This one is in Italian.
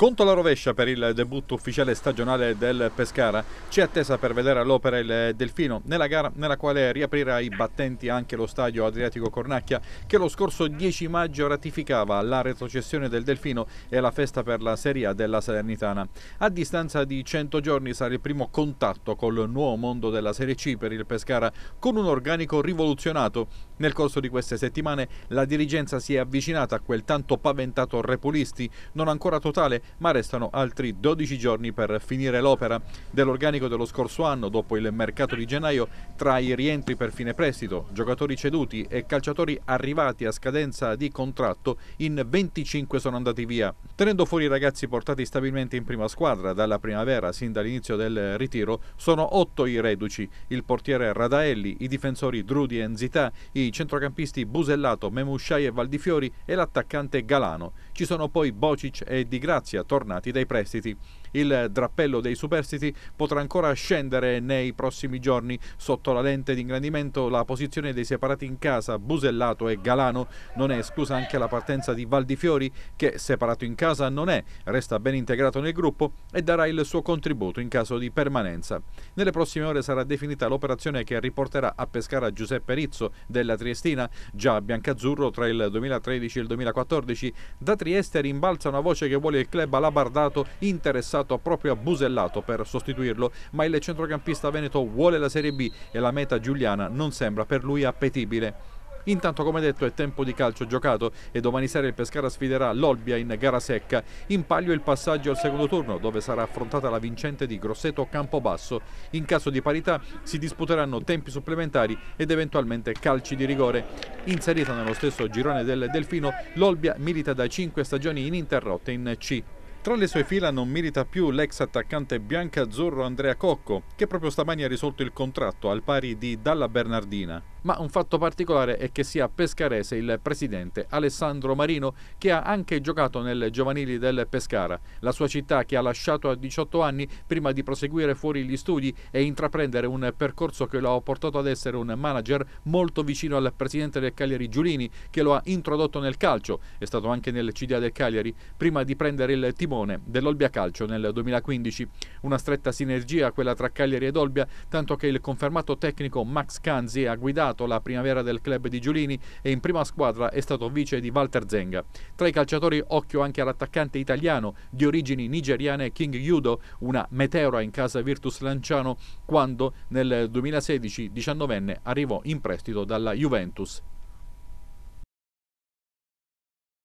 Conto la rovescia per il debutto ufficiale stagionale del Pescara. C'è attesa per vedere all'opera il Delfino nella gara nella quale riaprirà i battenti anche lo stadio Adriatico Cornacchia che lo scorso 10 maggio ratificava la retrocessione del Delfino e la festa per la Serie A della Salernitana. A distanza di 100 giorni sarà il primo contatto col nuovo mondo della Serie C per il Pescara con un organico rivoluzionato. Nel corso di queste settimane la dirigenza si è avvicinata a quel tanto paventato repulisti non ancora totale ma restano altri 12 giorni per finire l'opera. Dell'organico dello scorso anno, dopo il mercato di gennaio, tra i rientri per fine prestito, giocatori ceduti e calciatori arrivati a scadenza di contratto, in 25 sono andati via. Tenendo fuori i ragazzi portati stabilmente in prima squadra dalla primavera sin dall'inizio del ritiro, sono 8 i reduci, il portiere Radaelli, i difensori Drudi e Nzità, i centrocampisti Busellato, Memusciai e Valdifiori e l'attaccante Galano. Ci sono poi Bocic e Di Grazia Scotia tornati dai prestiti. Il drappello dei superstiti potrà ancora scendere nei prossimi giorni. Sotto la lente di ingrandimento la posizione dei separati in casa Busellato e Galano non è esclusa anche la partenza di Valdifiori, che separato in casa non è, resta ben integrato nel gruppo e darà il suo contributo in caso di permanenza. Nelle prossime ore sarà definita l'operazione che riporterà a Pescara Giuseppe Rizzo della Triestina, già biancazzurro tra il 2013 e il 2014. Da Trieste rimbalza una voce che vuole il club balabardato, interessato proprio a Busellato per sostituirlo, ma il centrocampista veneto vuole la Serie B e la meta giuliana non sembra per lui appetibile. Intanto, come detto, è tempo di calcio giocato e domani sera il Pescara sfiderà l'Olbia in gara secca. In palio il passaggio al secondo turno, dove sarà affrontata la vincente di Grosseto Campobasso. In caso di parità si disputeranno tempi supplementari ed eventualmente calci di rigore. Inserita nello stesso girone del Delfino, l'Olbia milita da 5 stagioni ininterrotte in C. Tra le sue fila non milita più l'ex attaccante bianca-azzurro Andrea Cocco, che proprio stamani ha risolto il contratto al pari di Dalla Bernardina ma un fatto particolare è che sia pescarese il presidente Alessandro Marino che ha anche giocato nelle giovanili del Pescara, la sua città che ha lasciato a 18 anni prima di proseguire fuori gli studi e intraprendere un percorso che lo ha portato ad essere un manager molto vicino al presidente del Cagliari Giulini che lo ha introdotto nel calcio, è stato anche nel CDA del Cagliari prima di prendere il timone dell'Olbia Calcio nel 2015. Una stretta sinergia quella tra Cagliari ed Olbia, tanto che il confermato tecnico Max Canzi ha guidato completato la primavera del club di Giulini e in prima squadra è stato vice di Walter Zenga. Tra i calciatori occhio anche all'attaccante italiano di origini nigeriane King Yudo, una meteora in casa Virtus Lanciano quando nel 2016 19enne arrivò in prestito dalla Juventus